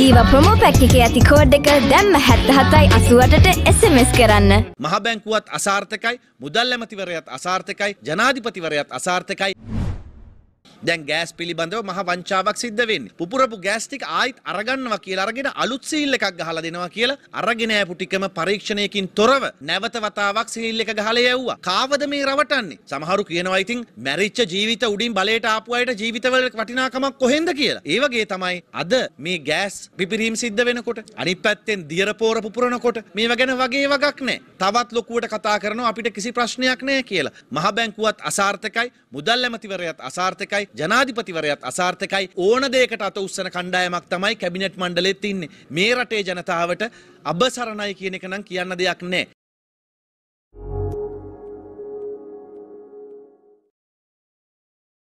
ඒව ප්‍රමෝපැක් එක ඇති කෝඩ් එක දැම්ම හැත්ත හතයි අසුවටට එසමස් කරන්න. මහ බැංකුවත් අසාර්ථකයි මුදල් ඇමතිවරයත් අසාර්ථකයි ජනාධිපතිවරයත් අසාර්ථකයි. දැන් ගෑස් පිළිබඳව මහ වංචාවක් සිද්ධ වෙන්නේ. පුපුරපු ගෑස් ටික ආයිත් අරගන්නවා කියලා අරගෙන අලුත් සීල් එකක් ගහලා දෙනවා කියලා අරගෙන ආපු ටිකම පරීක්ෂණයකින් තොරව නැවත වතාවක් සීල් එක ගහලා යවුවා. කාවද මේ රවටන්නේ? සමහරු කියනවා ඉතින් මැරිච්ච ජීවිත උඩින් බලයට ආපු අයට ජීවිතවල වටිනාකමක් කොහෙන්ද කියලා. ඒ වගේ තමයි අද මේ ගෑස් පිපිරීම සිද්ධ වෙනකොට අනිත් පැත්තෙන් දියර පෝර පුපුරනකොට මේව ගැන වගේ වගක් නැහැ. තවත් ලොකුවට කතා කරනවා අපිට කිසි ප්‍රශ්නයක් නැහැ කියලා. මහ බැංකුවත් අසාර්ථකයි, මුදල් ඇමතිවරයාත් අසාර්ථකයි, ජනාධිපතිවරයත් අසාර්ථකයි ඕන දෙයකට අත උස්සන කණ්ඩායමක් තමයි කැබිනට් මණ්ඩලෙත් ඉන්නේ. මේ රටේ ජනතාවට අබසරණයි කියන එක නම් කියන්න දෙයක් නැහැ.